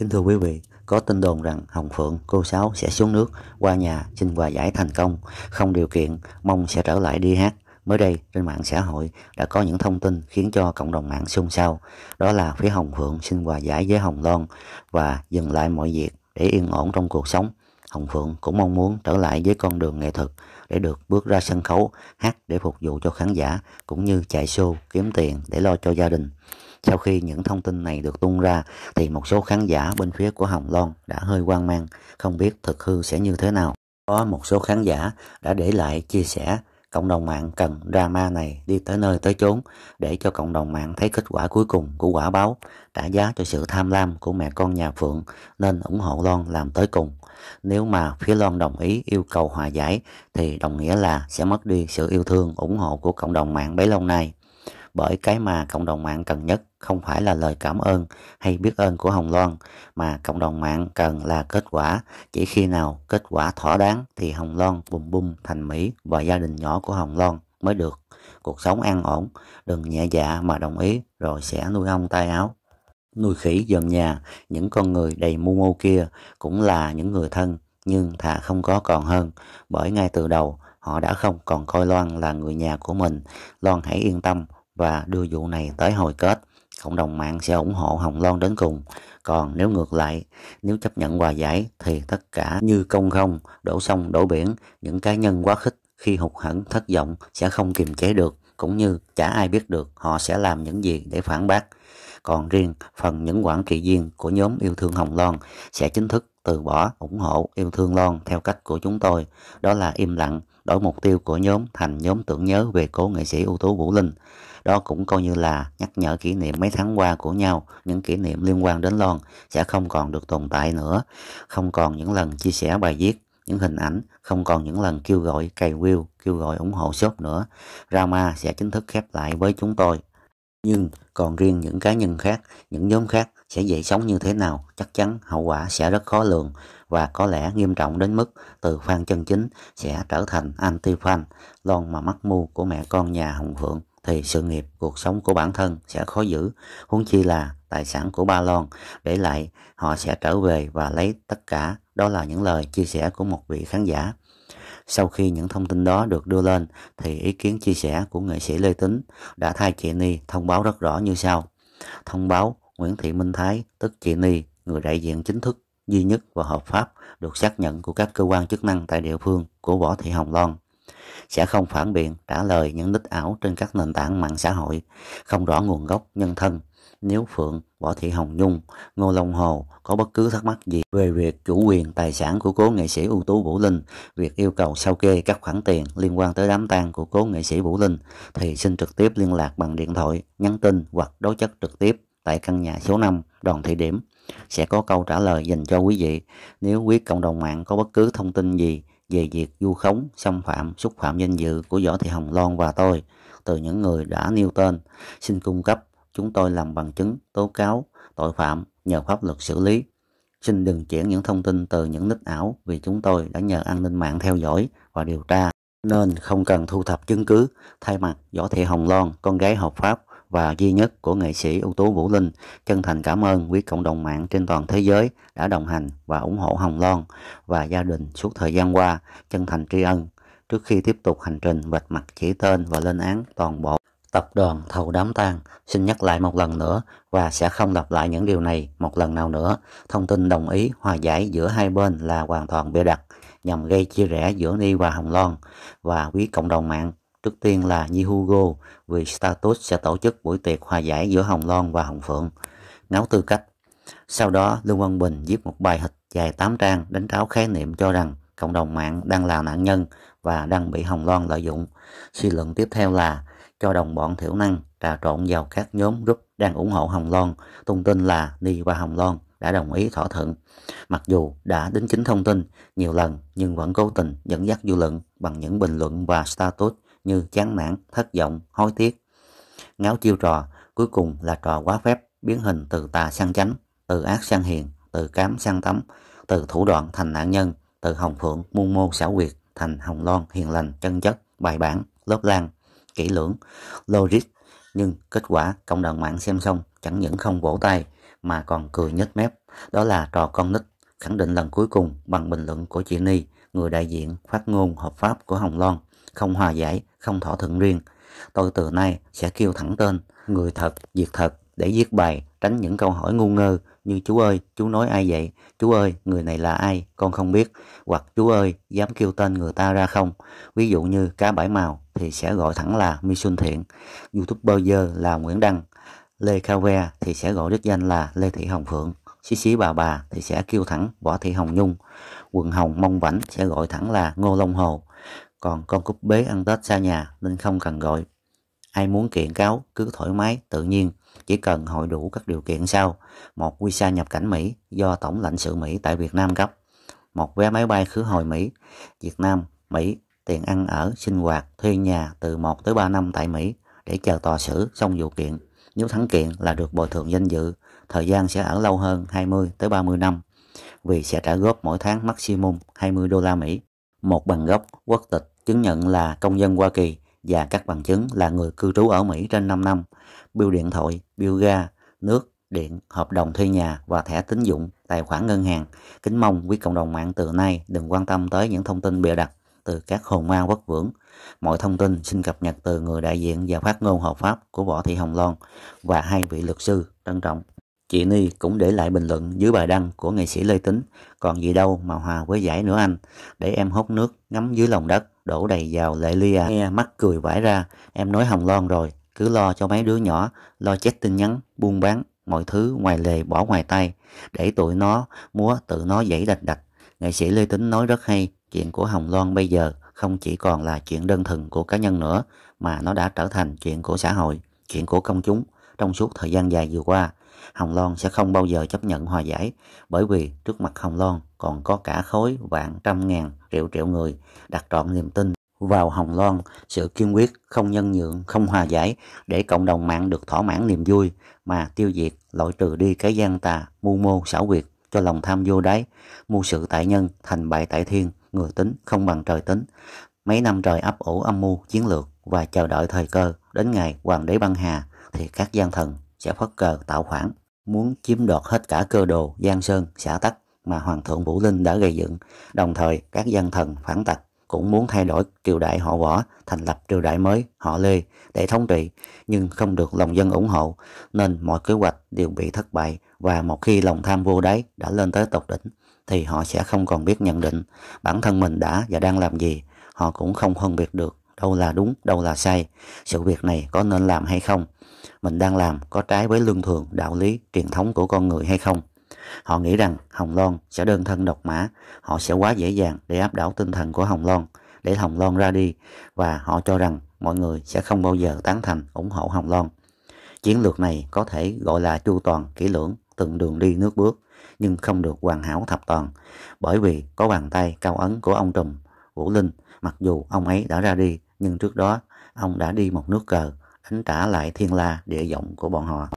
Kính thưa quý vị, có tin đồn rằng Hồng Phượng, cô Sáu sẽ xuống nước, qua nhà, xin quà giải thành công, không điều kiện, mong sẽ trở lại đi hát. Mới đây, trên mạng xã hội đã có những thông tin khiến cho cộng đồng mạng xôn xao. Đó là phía Hồng Phượng xin quà giải với Hồng Loan và dừng lại mọi việc để yên ổn trong cuộc sống. Hồng Phượng cũng mong muốn trở lại với con đường nghệ thuật để được bước ra sân khấu hát để phục vụ cho khán giả cũng như chạy show kiếm tiền để lo cho gia đình. Sau khi những thông tin này được tung ra thì một số khán giả bên phía của Hồng Loan đã hơi hoang mang, không biết thực hư sẽ như thế nào. Có một số khán giả đã để lại chia sẻ cộng đồng mạng cần drama này đi tới nơi tới chốn để cho cộng đồng mạng thấy kết quả cuối cùng của quả báo trả giá cho sự tham lam của mẹ con nhà Phượng nên ủng hộ Loan làm tới cùng. Nếu mà phía Loan đồng ý yêu cầu hòa giải thì đồng nghĩa là sẽ mất đi sự yêu thương, ủng hộ của cộng đồng mạng bấy lâu nay. Bởi cái mà cộng đồng mạng cần nhất không phải là lời cảm ơn hay biết ơn của Hồng Loan mà cộng đồng mạng cần là kết quả. Chỉ khi nào kết quả thỏa đáng thì Hồng Loan bùng bung thành Mỹ và gia đình nhỏ của Hồng Loan mới được cuộc sống an ổn, đừng nhẹ dạ mà đồng ý rồi sẽ nuôi ông tay áo. Nuôi khỉ dọn nhà, những con người đầy mưu mô kia cũng là những người thân, nhưng thà không có còn hơn, bởi ngay từ đầu họ đã không còn coi Loan là người nhà của mình. Loan hãy yên tâm và đưa vụ này tới hồi kết. Cộng đồng mạng sẽ ủng hộ Hồng Loan đến cùng. Còn nếu ngược lại, nếu chấp nhận hòa giải thì tất cả như công không, đổ sông, đổ biển, những cá nhân quá khích khi hụt hẫng thất vọng sẽ không kiềm chế được, cũng như chả ai biết được họ sẽ làm những gì để phản bác. Còn riêng phần những quản trị viên của nhóm yêu thương Hồng Loan sẽ chính thức từ bỏ ủng hộ yêu thương Loan theo cách của chúng tôi, đó là im lặng, đổi mục tiêu của nhóm thành nhóm tưởng nhớ về cố nghệ sĩ ưu tú Vũ Linh. Đó cũng coi như là nhắc nhở kỷ niệm mấy tháng qua của nhau, những kỷ niệm liên quan đến Loan sẽ không còn được tồn tại nữa, không còn những lần chia sẻ bài viết, những hình ảnh, không còn những lần kêu gọi cày view kêu gọi ủng hộ shop nữa. Rama sẽ chính thức khép lại với chúng tôi nhưng còn riêng những cá nhân khác, những nhóm khác sẽ dậy sống như thế nào, chắc chắn hậu quả sẽ rất khó lường và có lẽ nghiêm trọng đến mức từ phan chân chính sẽ trở thành anti-fan, lon mà mắc mưu của mẹ con nhà Hồng Phượng thì sự nghiệp, cuộc sống của bản thân sẽ khó giữ, huống chi là tài sản của Ba Lon, để lại họ sẽ trở về và lấy tất cả. Đó là những lời chia sẻ của một vị khán giả. Sau khi những thông tin đó được đưa lên thì ý kiến chia sẻ của nghệ sĩ Lê Tính đã thay chị Ni thông báo rất rõ như sau. Thông báo Nguyễn Thị Minh Thái tức chị Ni, người đại diện chính thức duy nhất và hợp pháp được xác nhận của các cơ quan chức năng tại địa phương của Võ Thị Hồng Loan sẽ không phản biện trả lời những nick ảo trên các nền tảng mạng xã hội không rõ nguồn gốc nhân thân nếu Phượng, Võ Thị Hồng Nhung, Ngô Long Hồ có bất cứ thắc mắc gì về việc chủ quyền tài sản của cố nghệ sĩ ưu tú Vũ Linh, việc yêu cầu sao kê các khoản tiền liên quan tới đám tang của cố nghệ sĩ Vũ Linh thì xin trực tiếp liên lạc bằng điện thoại, nhắn tin hoặc đối chất trực tiếp tại căn nhà số 5, đoàn thị điểm. Sẽ có câu trả lời dành cho quý vị. Nếu quý cộng đồng mạng có bất cứ thông tin gì về việc vu khống, xâm phạm, xúc phạm danh dự của Võ Thị Hồng Loan và tôi từ những người đã nêu tên. Xin cung cấp chúng tôi làm bằng chứng, tố cáo, tội phạm, nhờ pháp luật xử lý. Xin đừng chuyển những thông tin từ những nick ảo vì chúng tôi đã nhờ an ninh mạng theo dõi và điều tra nên không cần thu thập chứng cứ. Thay mặt Võ Thị Hồng Loan, con gái hợp pháp và duy nhất của nghệ sĩ ưu tú Vũ Linh. Chân thành cảm ơn quý cộng đồng mạng trên toàn thế giới đã đồng hành và ủng hộ Hồng Loan và gia đình suốt thời gian qua. Chân thành tri ân. Trước khi tiếp tục hành trình vạch mặt chỉ tên và lên án toàn bộ tập đoàn thầu đám tang xin nhắc lại một lần nữa và sẽ không lặp lại những điều này một lần nào nữa thông tin đồng ý hòa giải giữa hai bên là hoàn toàn bịa đặt nhằm gây chia rẽ giữa ni và hồng loan và quý cộng đồng mạng Trước tiên là Nhi Hugo vì Status sẽ tổ chức buổi tiệc hòa giải giữa Hồng Loan và Hồng Phượng, ngáo tư cách. Sau đó, Lưu Quang Bình viết một bài hịch dài 8 trang đánh tráo khái niệm cho rằng cộng đồng mạng đang là nạn nhân và đang bị Hồng Loan lợi dụng. Suy luận tiếp theo là cho đồng bọn thiểu năng trà trộn vào các nhóm group đang ủng hộ Hồng Loan, tung tin là Ni và Hồng Loan đã đồng ý thỏa thuận. Mặc dù đã đính chính thông tin nhiều lần nhưng vẫn cố tình dẫn dắt dư luận bằng những bình luận và status như chán nản, thất vọng, hối tiếc. Ngáo chiêu trò, cuối cùng là trò quá phép, biến hình từ tà sang chánh, từ ác sang hiền, từ cám sang tấm, từ thủ đoạn thành nạn nhân, từ hồng phượng muôn mô xảo quyệt thành hồng loan hiền lành chân chất bài bản lớp lan kỹ lưỡng logic nhưng kết quả cộng đồng mạng xem xong chẳng những không vỗ tay mà còn cười nhếch mép đó là trò con nít khẳng định lần cuối cùng bằng bình luận của chị Ni người đại diện phát ngôn hợp pháp của Hồng Loan không hòa giải, không thỏa thuận riêng. Tôi từ nay sẽ kêu thẳng tên, người thật, việc thật để giết bài, tránh những câu hỏi ngu ngơ như chú ơi, chú nói ai vậy? Chú ơi, người này là ai? Con không biết. Hoặc chú ơi, dám kêu tên người ta ra không? Ví dụ như cá bãi màu thì sẽ gọi thẳng là Mi Xuân Thiện, YouTuber giờ là Nguyễn Đăng, Lê Cao Ve thì sẽ gọi đích danh là Lê Thị Hồng Phượng, xí xí bà bà thì sẽ kêu thẳng Võ Thị Hồng Nhung, quần hồng mông vảnh sẽ gọi thẳng là Ngô Long Hồ, còn con cúp bế ăn Tết xa nhà nên không cần gọi. Ai muốn kiện cáo cứ thoải mái, tự nhiên, chỉ cần hội đủ các điều kiện sau. Một visa nhập cảnh Mỹ do Tổng lãnh sự Mỹ tại Việt Nam cấp. Một vé máy bay khứ hồi Mỹ, Việt Nam, Mỹ, tiền ăn ở, sinh hoạt, thuê nhà từ 1 tới 3 năm tại Mỹ để chờ tòa xử xong vụ kiện. Nếu thắng kiện là được bồi thường danh dự, thời gian sẽ ở lâu hơn 20 tới 30 năm vì sẽ trả góp mỗi tháng maximum 20 đô la Mỹ một bằng gốc quốc tịch chứng nhận là công dân Hoa Kỳ và các bằng chứng là người cư trú ở Mỹ trên 5 năm, bill điện thoại, bill ga, nước, điện, hợp đồng thuê nhà và thẻ tín dụng, tài khoản ngân hàng. Kính mong quý cộng đồng mạng từ nay đừng quan tâm tới những thông tin bịa đặt từ các hồn ma quốc vưởng. Mọi thông tin xin cập nhật từ người đại diện và phát ngôn hợp pháp của Võ Thị Hồng Loan và hai vị luật sư trân trọng. Chị Ni cũng để lại bình luận dưới bài đăng của nghệ sĩ Lê Tính Còn gì đâu mà hòa với giải nữa anh Để em hốt nước ngắm dưới lòng đất Đổ đầy vào lệ ly à. Nghe mắt cười vãi ra Em nói hồng lon rồi Cứ lo cho mấy đứa nhỏ Lo chết tin nhắn Buôn bán Mọi thứ ngoài lề bỏ ngoài tay Để tụi nó múa tự nó dãy đạch đạch Nghệ sĩ Lê Tính nói rất hay Chuyện của Hồng Loan bây giờ không chỉ còn là chuyện đơn thuần của cá nhân nữa mà nó đã trở thành chuyện của xã hội, chuyện của công chúng trong suốt thời gian dài vừa qua. Hồng Loan sẽ không bao giờ chấp nhận hòa giải, bởi vì trước mặt Hồng Loan còn có cả khối vạn trăm ngàn triệu triệu người đặt trọn niềm tin vào Hồng Loan, sự kiên quyết, không nhân nhượng, không hòa giải để cộng đồng mạng được thỏa mãn niềm vui mà tiêu diệt, loại trừ đi cái gian tà, mưu mô, xảo quyệt cho lòng tham vô đáy, mưu sự tại nhân, thành bại tại thiên, người tính không bằng trời tính. Mấy năm trời ấp ủ âm mưu chiến lược và chờ đợi thời cơ đến ngày hoàng đế băng hà thì các gian thần sẽ phất cờ tạo phản, muốn chiếm đoạt hết cả cơ đồ Giang Sơn, xã Tắc mà Hoàng thượng Vũ Linh đã gây dựng. Đồng thời, các dân thần phản tặc cũng muốn thay đổi triều đại họ võ, thành lập triều đại mới, họ Lê, để thống trị, nhưng không được lòng dân ủng hộ, nên mọi kế hoạch đều bị thất bại và một khi lòng tham vô đáy đã lên tới tột đỉnh, thì họ sẽ không còn biết nhận định bản thân mình đã và đang làm gì, họ cũng không phân biệt được đâu là đúng, đâu là sai, sự việc này có nên làm hay không, mình đang làm có trái với lương thường, đạo lý, truyền thống của con người hay không. Họ nghĩ rằng Hồng Loan sẽ đơn thân độc mã, họ sẽ quá dễ dàng để áp đảo tinh thần của Hồng Loan, để Hồng Loan ra đi và họ cho rằng mọi người sẽ không bao giờ tán thành ủng hộ Hồng Loan. Chiến lược này có thể gọi là chu toàn, kỹ lưỡng, từng đường đi nước bước, nhưng không được hoàn hảo thập toàn, bởi vì có bàn tay cao ấn của ông Trùm, Vũ Linh, mặc dù ông ấy đã ra đi, nhưng trước đó ông đã đi một nước cờ đánh trả lại thiên la địa vọng của bọn họ